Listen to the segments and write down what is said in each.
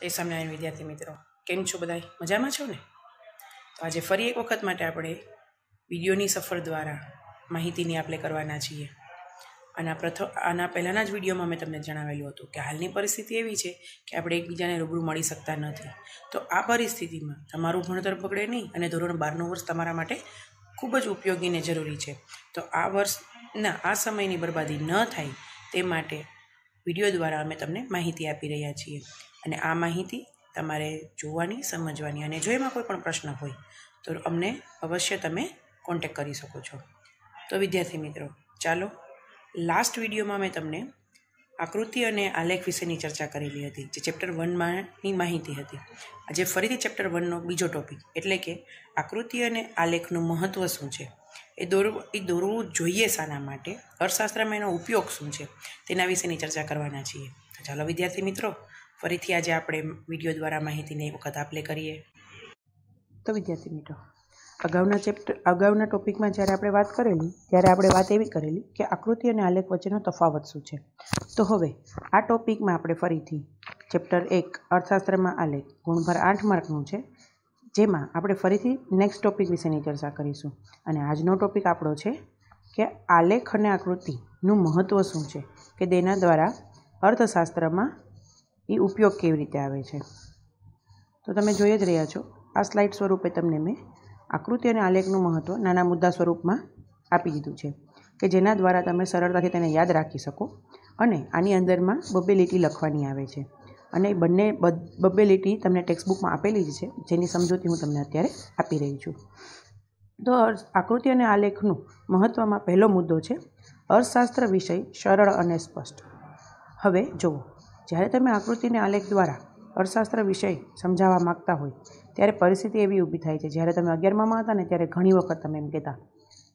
જય સ્વામિનારાયણ વિદ્યાર્થી મિત્રો કેમ છો બધા મજામાં છો ને તો આજે ફરી એક વખત માટે આપણે વિડીયોની સફર દ્વારા માહિતીની આપણે કરવાના છીએ આના પ્રથમ આના પહેલાંના જ વિડીયોમાં મેં તમને જણાવેલું હતું કે હાલની પરિસ્થિતિ એવી છે કે આપણે એકબીજાને રૂબરૂ મળી શકતા નથી તો આ પરિસ્થિતિમાં તમારું ભણતર પકડે નહીં અને ધોરણ બારનું વર્ષ તમારા માટે ખૂબ જ ઉપયોગી ને જરૂરી છે તો આ વર્ષના આ સમયની બરબાદી ન થાય તે માટે વિડીયો દ્વારા અમે તમને માહિતી આપી રહ્યા છીએ અને આ માહિતી તમારે જોવાની સમજવાની અને જો એમાં કોઈ પણ પ્રશ્ન હોય તો અમને અવશ્ય તમે કોન્ટેક કરી શકો છો તો વિદ્યાર્થી મિત્રો ચાલો લાસ્ટ વિડીયોમાં મેં તમને આકૃતિ અને આલેખ વિશેની ચર્ચા કરેલી હતી જે ચેપ્ટર વનમાંની માહિતી હતી આજે ફરીથી ચેપ્ટર વનનો બીજો ટોપિક એટલે કે આકૃતિ અને આલેખનું મહત્ત્વ શું છે એ દોરવું એ દોરવું જોઈએ શાના માટે અર્થશાસ્ત્રમાં એનો ઉપયોગ શું છે તેના વિશેની ચર્ચા કરવાના છીએ ચાલો વિદ્યાર્થી મિત્રો ફરીથી આજે આપણે વિડીયો દ્વારા માહિતીને એ વખત આપલે કરીએ તો વિદ્યાર્થી મિત્રો અગાઉના ચેપ્ટર અગાઉના ટોપિકમાં જ્યારે આપણે વાત કરેલી ત્યારે આપણે વાત એવી કરેલી કે આકૃતિ અને આલેખ વચ્ચેનો તફાવત શું છે તો હવે આ ટોપિકમાં આપણે ફરીથી ચેપ્ટર એક અર્થશાસ્ત્રમાં આલેખ ગુણભર આઠ માર્કનું છે જેમાં આપણે ફરીથી નેક્સ્ટ ટોપિક વિશેની ચર્ચા કરીશું અને આજનો ટોપિક આપણો છે કે આલેખ અને આકૃતિનું મહત્ત્વ શું છે કે તેના દ્વારા અર્થશાસ્ત્રમાં એ ઉપયોગ કેવી રીતે આવે છે તો તમે જોઈ જ રહ્યા છો આ સ્લાઇડ સ્વરૂપે તમને મેં આકૃતિ અને આલેખનું મહત્ત્વ નાના મુદ્દા સ્વરૂપમાં આપી દીધું છે કે જેના દ્વારા તમે સરળતાથી તેને યાદ રાખી શકો અને આની અંદરમાં બબ્બે લીટી લખવાની આવે છે અને બંને બબ્બે લીટી તમને ટેક્સ્ટબુકમાં આપેલી જ છે જેની સમજૂતી હું તમને અત્યારે આપી રહી છું તો આકૃતિ અને આલેખનું મહત્ત્વમાં પહેલો મુદ્દો છે અર્થશાસ્ત્ર વિષય સરળ અને સ્પષ્ટ હવે જુઓ જ્યારે તમે આકૃતિને આલેખ દ્વારા અર્થશાસ્ત્ર વિષય સમજાવવા માગતા હોય ત્યારે પરિસ્થિતિ એવી ઊભી થાય છે જ્યારે તમે અગિયારમાં હતા ને ત્યારે ઘણી વખત તમે એમ કહેતા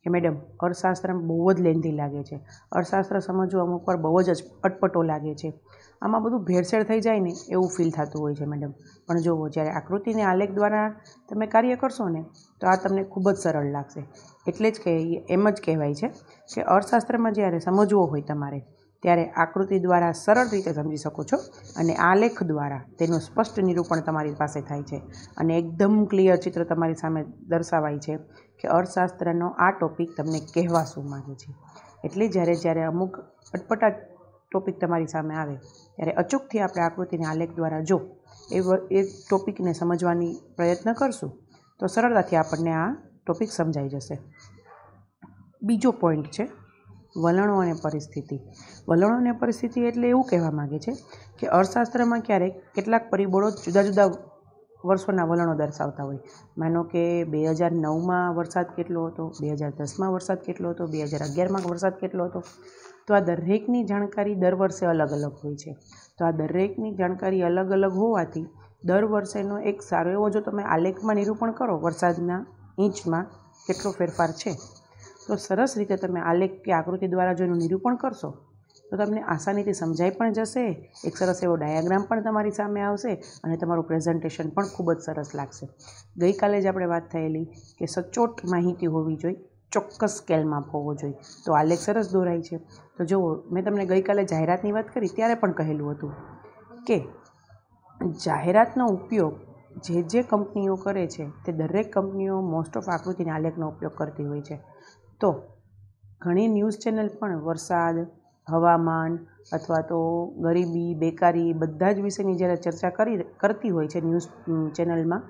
કે મેડમ અર્થશાસ્ત્ર બહુ જ લેન્ધી લાગે છે અર્થશાસ્ત્ર સમજવું અમુક વાર બહુ જ અટપટો લાગે છે આમાં બધું ભેળસેળ થઈ જાય ને એવું ફીલ થતું હોય છે મેડમ પણ જુઓ જ્યારે આકૃતિને આલેખ દ્વારા તમે કાર્ય કરશો ને તો આ તમને ખૂબ જ સરળ લાગશે એટલે જ કે એમ જ કહેવાય છે કે અર્થશાસ્ત્રમાં જ્યારે સમજવો હોય તમારે ત્યારે આકૃતિ દ્વારા સરળ રીતે સમજી શકો છો અને આલેખ દ્વારા તેનું સ્પષ્ટ નિરૂપણ તમારી પાસે થાય છે અને એકદમ ક્લિયર ચિત્ર તમારી સામે દર્શાવાય છે કે અર્થશાસ્ત્રનો આ ટોપિક તમને કહેવા શું માગે છે એટલે જ્યારે જ્યારે અમુક અટપટા ટોપિક તમારી સામે આવે ત્યારે અચૂકથી આપણે આકૃતિને આલેખ દ્વારા જો એ એ ટોપિકને સમજવાની પ્રયત્ન કરશું તો સરળતાથી આપણને આ ટોપિક સમજાઈ જશે બીજો પોઈન્ટ છે વલણો અને પરિસ્થિતિ વલણો અને પરિસ્થિતિ એટલે એવું કહેવા માગે છે કે અર્થશાસ્ત્રમાં ક્યારેક કેટલાક પરિબળો જુદા જુદા વર્ષોના વલણો દર્શાવતા હોય માનો કે બે હજાર નવમાં વરસાદ કેટલો હતો બે હજાર દસમાં વરસાદ કેટલો હતો બે હજાર અગિયારમાં વરસાદ કેટલો હતો તો આ દરેકની જાણકારી દર વર્ષે અલગ અલગ હોય છે તો આ દરેકની જાણકારી અલગ અલગ હોવાથી દર વર્ષેનો એક સારો એવો જો તમે આલેખમાં નિરૂપણ કરો વરસાદના ઇંચમાં કેટલો ફેરફાર છે તો સરસ રીતે તમે આલેખ કે આકૃતિ દ્વારા જો એનું નિરૂપણ કરશો તો તમને આસાનીથી સમજાઈ પણ જશે એક સરસ એવો ડાયાગ્રામ પણ તમારી સામે આવશે અને તમારું પ્રેઝન્ટેશન પણ ખૂબ જ સરસ લાગશે ગઈકાલે જ આપણે વાત થયેલી કે સચોટ માહિતી હોવી જોઈએ ચોક્કસ સ્કેલમાં હોવો જોઈએ તો આલેખ સરસ દોરાય છે તો જુઓ મેં તમને ગઈકાલે જાહેરાતની વાત કરી ત્યારે પણ કહેલું હતું કે જાહેરાતનો ઉપયોગ જે જે કંપનીઓ કરે છે તે દરેક કંપનીઓ મોસ્ટ ઓફ આકૃતિના આલેખનો ઉપયોગ કરતી હોય છે તો ઘણી ન્યૂઝ ચેનલ પણ વરસાદ હવામાન અથવા તો ગરીબી બેકારી બધા જ વિષયની જ્યારે ચર્ચા કરી કરતી હોય છે ન્યૂઝ ચેનલમાં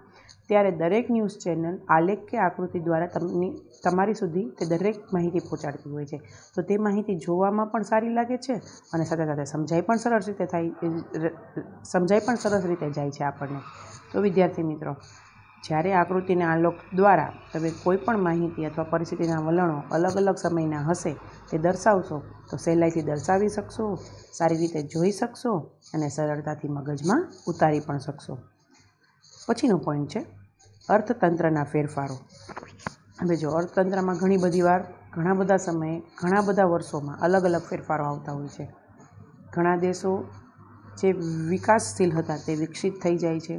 ત્યારે દરેક ન્યૂઝ ચેનલ આલેખ કે આકૃતિ દ્વારા તમને તમારી સુધી તે દરેક માહિતી પહોંચાડતી હોય છે તો તે માહિતી જોવામાં પણ સારી લાગે છે અને સાથે સાથે સમજાઈ પણ સરસ રીતે થાય સમજાઈ પણ સરસ રીતે જાય છે આપણને તો વિદ્યાર્થી મિત્રો જ્યારે આકૃતિના આલોક દ્વારા તમે કોઈપણ માહિતી અથવા પરિસ્થિતિના વલણો અલગ અલગ સમયના હશે તે દર્શાવશો તો સહેલાઈથી દર્શાવી શકશો સારી રીતે જોઈ શકશો અને સરળતાથી મગજમાં ઉતારી પણ શકશો પછીનો પોઈન્ટ છે અર્થતંત્રના ફેરફારો હવે જો અર્થતંત્રમાં ઘણી બધી વાર ઘણા બધા સમયે ઘણા બધા વર્ષોમાં અલગ અલગ ફેરફારો આવતા હોય છે ઘણા દેશો જે વિકાસશીલ હતા તે વિકસિત થઈ જાય છે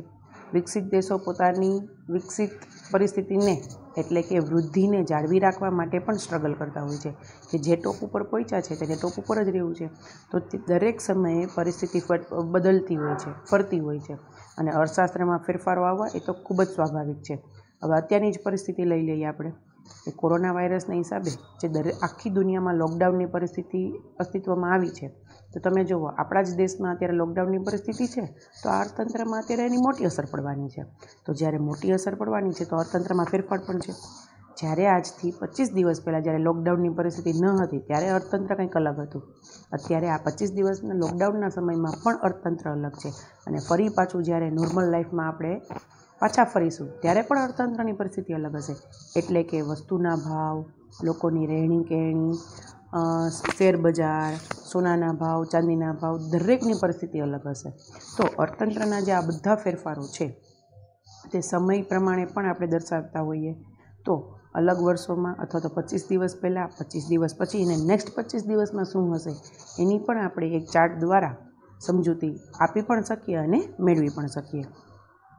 વિકસિત દેશો પોતાની વિકસિત પરિસ્થિતિને એટલે કે વૃદ્ધિને જાળવી રાખવા માટે પણ સ્ટ્રગલ કરતા હોય છે કે જે ટોપ ઉપર પહોંચ્યા છે તેને ટોપ ઉપર જ રહેવું છે તો દરેક સમયે પરિસ્થિતિ બદલતી હોય છે ફરતી હોય છે અને અર્થશાસ્ત્રમાં ફેરફારો આવવા એ તો ખૂબ જ સ્વાભાવિક છે હવે અત્યારની જ પરિસ્થિતિ લઈ લઈએ આપણે કે કોરોના વાયરસના હિસાબે જે દરે આખી દુનિયામાં લોકડાઉનની પરિસ્થિતિ અસ્તિત્વમાં આવી છે તો તમે જુઓ આપણા જ દેશમાં અત્યારે લોકડાઉનની પરિસ્થિતિ છે તો અર્થતંત્રમાં અત્યારે એની મોટી અસર પડવાની છે તો જ્યારે મોટી અસર પડવાની છે તો અર્થતંત્રમાં ફેરફાર પણ છે જ્યારે આજથી પચીસ દિવસ પહેલાં જ્યારે લોકડાઉનની પરિસ્થિતિ ન હતી ત્યારે અર્થતંત્ર કંઈક અલગ હતું અત્યારે આ પચીસ દિવસના લોકડાઉનના સમયમાં પણ અર્થતંત્ર અલગ છે અને ફરી પાછું જ્યારે નોર્મલ લાઈફમાં આપણે પાછા ફરીશું ત્યારે પણ અર્થતંત્રની પરિસ્થિતિ અલગ હશે એટલે કે વસ્તુના ભાવ લોકોની રહેણી કહેણી શેરબજાર સોનાના ભાવ ચાંદીના ભાવ દરેકની પરિસ્થિતિ અલગ હશે તો અર્થતંત્રના જે આ બધા ફેરફારો છે તે સમય પ્રમાણે પણ આપણે દર્શાવતા હોઈએ તો અલગ વર્ષોમાં અથવા તો પચીસ દિવસ પહેલાં પચીસ દિવસ પછી અને નેક્સ્ટ પચીસ દિવસમાં શું હશે એની પણ આપણે એક ચાર્ટ દ્વારા સમજૂતી આપી પણ શકીએ અને મેળવી પણ શકીએ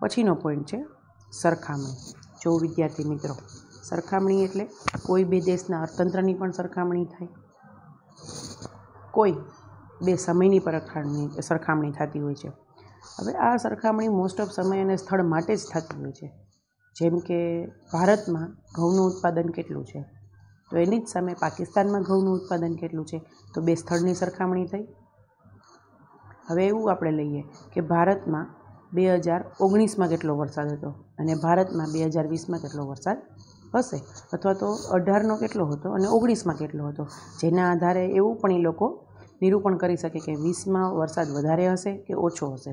પછીનો પોઈન્ટ છે સરખામણી જો વિદ્યાર્થી મિત્રો સરખામણી એટલે કોઈ બે દેશના અર્થતંત્રની પણ સરખામણી થાય કોઈ બે સમયની પરખામણી સરખામણી થતી હોય છે હવે આ સરખામણી મોસ્ટ ઓફ સમય અને સ્થળ માટે જ થતી હોય છે જેમ કે ભારતમાં ઘઉંનું ઉત્પાદન કેટલું છે તો એની જ સામે પાકિસ્તાનમાં ઘઉંનું ઉત્પાદન કેટલું છે તો બે સ્થળની સરખામણી થઈ હવે એવું આપણે લઈએ કે ભારતમાં બે હજાર ઓગણીસમાં કેટલો વરસાદ હતો અને ભારતમાં બે હજાર વીસમાં કેટલો વરસાદ હશે અથવા તો અઢારનો કેટલો હતો અને ઓગણીસમાં કેટલો હતો જેના આધારે એવું પણ એ લોકો નિરૂપણ કરી શકે કે વીસમાં વરસાદ વધારે હશે કે ઓછો હશે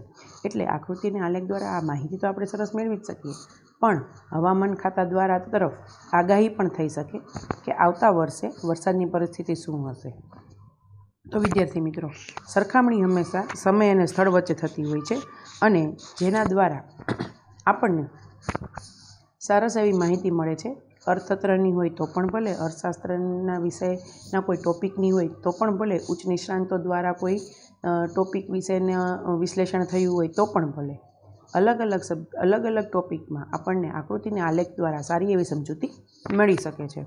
એટલે આકૃતિને આલેખ દ્વારા આ માહિતી તો આપણે સરસ મેળવી જ શકીએ પણ હવામાન ખાતા દ્વારા તરફ આગાહી પણ થઈ શકે કે આવતા વર્ષે વરસાદની પરિસ્થિતિ શું હશે તો વિદ્યાર્થી મિત્રો સરખામણી હંમેશા સમય અને સ્થળ વચ્ચે થતી હોય છે અને જેના દ્વારા આપણને સરસ એવી માહિતી મળે છે અર્થતંત્રની હોય તો પણ ભલે અર્થશાસ્ત્રના વિષયના કોઈ ટોપિકની હોય તો પણ ભલે ઉચ્ચ નિષ્ણાંતો દ્વારા કોઈ ટોપિક વિષયના વિશ્લેષણ થયું હોય તો પણ ભલે અલગ અલગ શબ્દ અલગ અલગ ટોપિકમાં આપણને આકૃતિને આલેખ દ્વારા સારી એવી સમજૂતી મળી શકે છે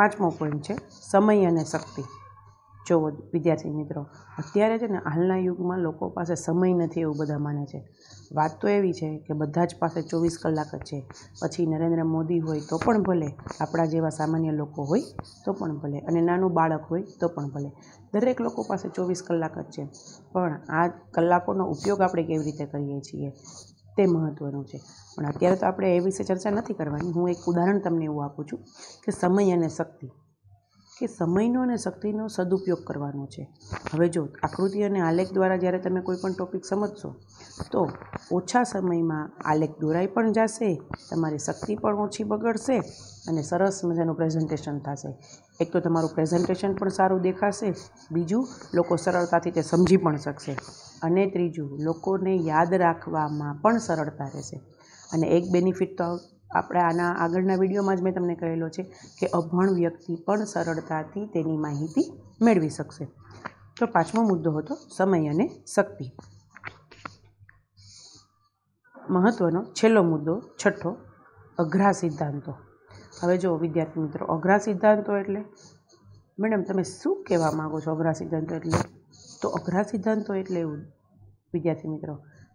પાંચમો પોઈન્ટ છે સમય અને શક્તિ ચૌદ વિદ્યાર્થી મિત્રો અત્યારે છે ને હાલના યુગમાં લોકો પાસે સમય નથી એવું બધા માને છે વાત તો એવી છે કે બધા જ પાસે ચોવીસ કલાક જ છે પછી નરેન્દ્ર મોદી હોય તો પણ ભલે આપણા જેવા સામાન્ય લોકો હોય તો પણ ભલે અને નાનું બાળક હોય તો પણ ભલે દરેક લોકો પાસે ચોવીસ કલાક જ છે પણ આ કલાકોનો ઉપયોગ આપણે કેવી રીતે કરીએ છીએ તે મહત્ત્વનું છે પણ અત્યારે તો આપણે એ વિશે ચર્ચા નથી કરવાની હું એક ઉદાહરણ તમને એવું આપું છું કે સમય અને શક્તિ કે સમયનો અને શક્તિનો સદુપયોગ કરવાનો છે હવે જો આકૃતિ અને આલેખ દ્વારા જ્યારે તમે કોઈપણ ટોપિક સમજશો તો ઓછા સમયમાં આલેખ દોરાઈ પણ જશે તમારી શક્તિ પણ ઓછી બગડશે અને સરસ મજાનું પ્રેઝન્ટેશન થશે એક તો તમારું પ્રેઝન્ટેશન પણ સારું દેખાશે બીજું લોકો સરળતાથી તે સમજી પણ શકશે અને ત્રીજું લોકોને યાદ રાખવામાં પણ સરળતા રહેશે અને એક બેનિફિટ તો આપણે આના આગળના વિડીયોમાં જ મેં તમને કહેલો છે કે અભણ વ્યક્તિ પણ સરળતાથી તેની માહિતી મેળવી શકશે તો પાંચમો મુદ્દો હતો સમય અને શક્તિ મહત્ત્વનો છેલ્લો મુદ્દો છઠ્ઠો અઘરા સિદ્ધાંતો હવે જો વિદ્યાર્થી મિત્રો અઘરા સિદ્ધાંતો એટલે મેડમ તમે શું કહેવા માગો છો અઘરા સિદ્ધાંતો એટલે તો અઘરા સિદ્ધાંતો એટલે એવું વિદ્યાર્થી મિત્રો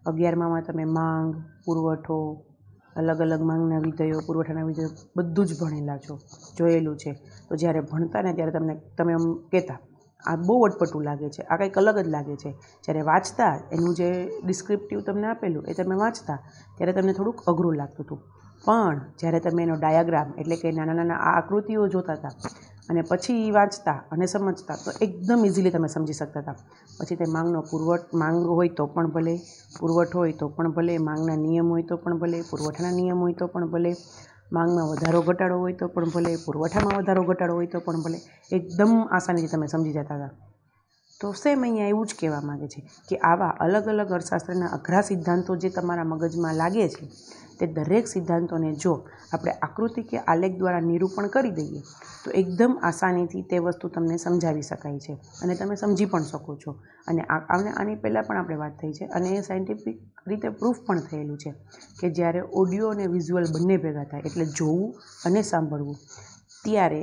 અગિયારમાં તમે માંગ પુરવઠો અલગ અલગ માંગના વિધેયો પુરવઠાના વિધેયો બધું જ ભણેલા છો જોયેલું છે તો જ્યારે ભણતા ને ત્યારે તમને તમે એમ કહેતા આ બહુ અટપટું લાગે છે આ કંઈક અલગ જ લાગે છે જ્યારે વાંચતા એનું જે ડિસ્ક્રિપ્ટિવ તમને આપેલું એ તમે વાંચતા ત્યારે તમને થોડુંક અઘરું લાગતું હતું પણ જ્યારે તમે એનો ડાયાગ્રામ એટલે કે નાના નાના આ આકૃતિઓ જોતા હતા અને પછી વાંચતા અને સમજતા તો એકદમ ઇઝીલી તમે સમજી શકતા હતા પછી તે માંગનો પુરવઠ માંગ હોય તો પણ ભલે પુરવઠો હોય તો પણ ભલે માંગના નિયમ હોય તો પણ ભલે પુરવઠાના નિયમ હોય તો પણ ભલે માંગમાં વધારો ઘટાડો હોય તો પણ ભલે પુરવઠામાં વધારો ઘટાડો હોય તો પણ ભલે એકદમ આસાનીથી તમે સમજી જતા હતા તો સેમ અહીંયા એવું જ કહેવા માગે છે કે આવા અલગ અલગ અર્થશાસ્ત્રના અઘરા સિદ્ધાંતો જે તમારા મગજમાં લાગે છે તે દરેક સિદ્ધાંતોને જો આપણે આકૃતિ કે આલેખ દ્વારા નિરૂપણ કરી દઈએ તો એકદમ આસાનીથી તે વસ્તુ તમને સમજાવી શકાય છે અને તમે સમજી પણ શકો છો અને આની પહેલાં પણ આપણે વાત થઈ છે અને એ સાયન્ટિફિક રીતે પ્રૂફ પણ થયેલું છે કે જ્યારે ઓડિયો અને વિઝ્યુઅલ બંને ભેગા થાય એટલે જોવું અને સાંભળવું ત્યારે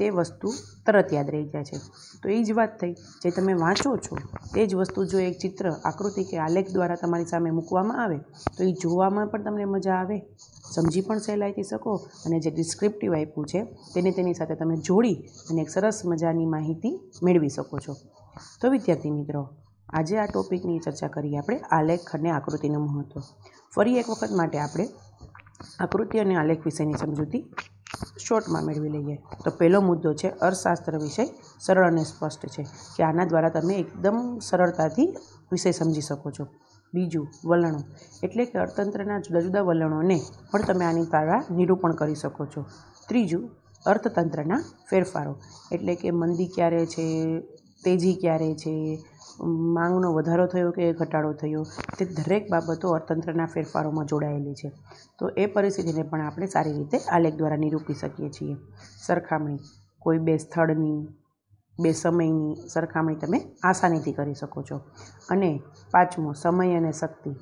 તે વસ્તુ તરત યાદ રહી જાય છે તો એ જ વાત થઈ જે તમે વાંચો છો તે જ વસ્તુ જો એક ચિત્ર આકૃતિ કે આલેખ દ્વારા તમારી સામે મૂકવામાં આવે તો એ જોવામાં પણ તમને મજા આવે સમજી પણ સહેલાઈથી શકો અને જે ડિસ્ક્રિપ્ટિવ આપ્યું છે તેને તેની સાથે તમે જોડી અને એક સરસ મજાની માહિતી મેળવી શકો છો તો વિદ્યાર્થી મિત્રો આજે આ ટોપિકની ચર્ચા કરીએ આપણે આલેખ અને આકૃતિનું મહત્ત્વ ફરી એક વખત માટે આપણે આકૃતિ અને આલેખ વિશેની સમજૂતી શોર્ટમાં મેળવી લઈએ તો પહેલો મુદ્દો છે અર્થશાસ્ત્ર વિષય સરળ અને સ્પષ્ટ છે કે આના દ્વારા તમે એકદમ સરળતાથી વિષય સમજી શકો છો બીજું વલણો એટલે કે અર્થતંત્રના જુદા જુદા વલણોને પણ તમે આની દ્વારા નિરૂપણ કરી શકો છો ત્રીજું અર્થતંત્રના ફેરફારો એટલે કે મંદી ક્યારે છે તેજી ક્યારે છે માંગનો વધારો થયો કે ઘટાડો થયો તે દરેક બાબતો અર્થતંત્રના ફેરફારોમાં જોડાયેલી છે તો એ પરિસ્થિતિને પણ આપણે સારી રીતે આલેખ દ્વારા નિરૂપી શકીએ છીએ સરખામણી કોઈ બે સ્થળની બે સમયની સરખામણી તમે આસાનીથી કરી શકો છો અને પાંચમો સમય અને શક્તિ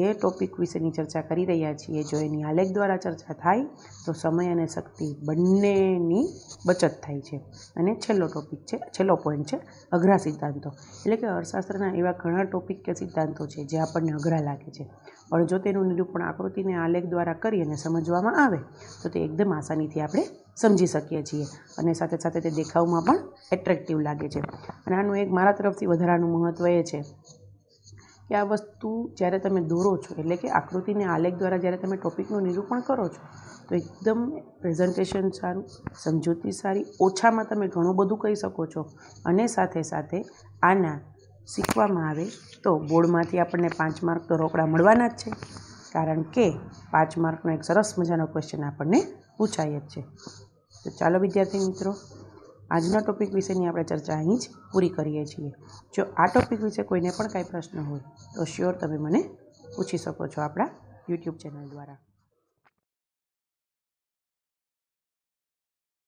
જે ટોપિક વિશેની ચર્ચા કરી રહ્યા છીએ જો એની આલેખ દ્વારા ચર્ચા થાય તો સમય અને શક્તિ બંનેની બચત થાય છે અને છેલ્લો ટોપિક છે છેલ્લો પોઈન્ટ છે અઘરા સિદ્ધાંતો એટલે કે અર્થશાસ્ત્રના એવા ઘણા ટોપિક કે સિદ્ધાંતો છે જે આપણને અઘરા લાગે છે પણ જો તેનું નિરૂપણ આકૃતિને આલેખ દ્વારા કરી અને સમજવામાં આવે તો તે એકદમ આસાનીથી આપણે સમજી શકીએ છીએ અને સાથે સાથે તે દેખાવમાં પણ એટ્રેક્ટિવ લાગે છે અને આનું એક મારા તરફથી વધારાનું મહત્ત્વ એ છે કે આ વસ્તુ જ્યારે તમે દોરો છો એટલે કે આકૃતિને આલેખ દ્વારા જ્યારે તમે ટોપિકનું નિરૂપણ કરો છો તો એકદમ પ્રેઝન્ટેશન સારું સમજૂતી સારી ઓછામાં તમે ઘણું બધું કહી શકો છો અને સાથે સાથે આના શીખવામાં આવે તો બોર્ડમાંથી આપણને પાંચ માર્ક તો રોકડા મળવાના જ છે કારણ કે પાંચ માર્કનો એક સરસ મજાનો ક્વેશ્ચન આપણને પૂછાય જ છે તો ચાલો વિદ્યાર્થી મિત્રો આજના ટોપિક વિશેની આપણે ચર્ચા અહીં જ પૂરી કરીએ છીએ જો આ ટોપિક વિશે કોઈને પણ કાંઈ પ્રશ્ન હોય તો શ્યોર તમે મને પૂછી શકો છો આપણા યુટ્યુબ ચેનલ દ્વારા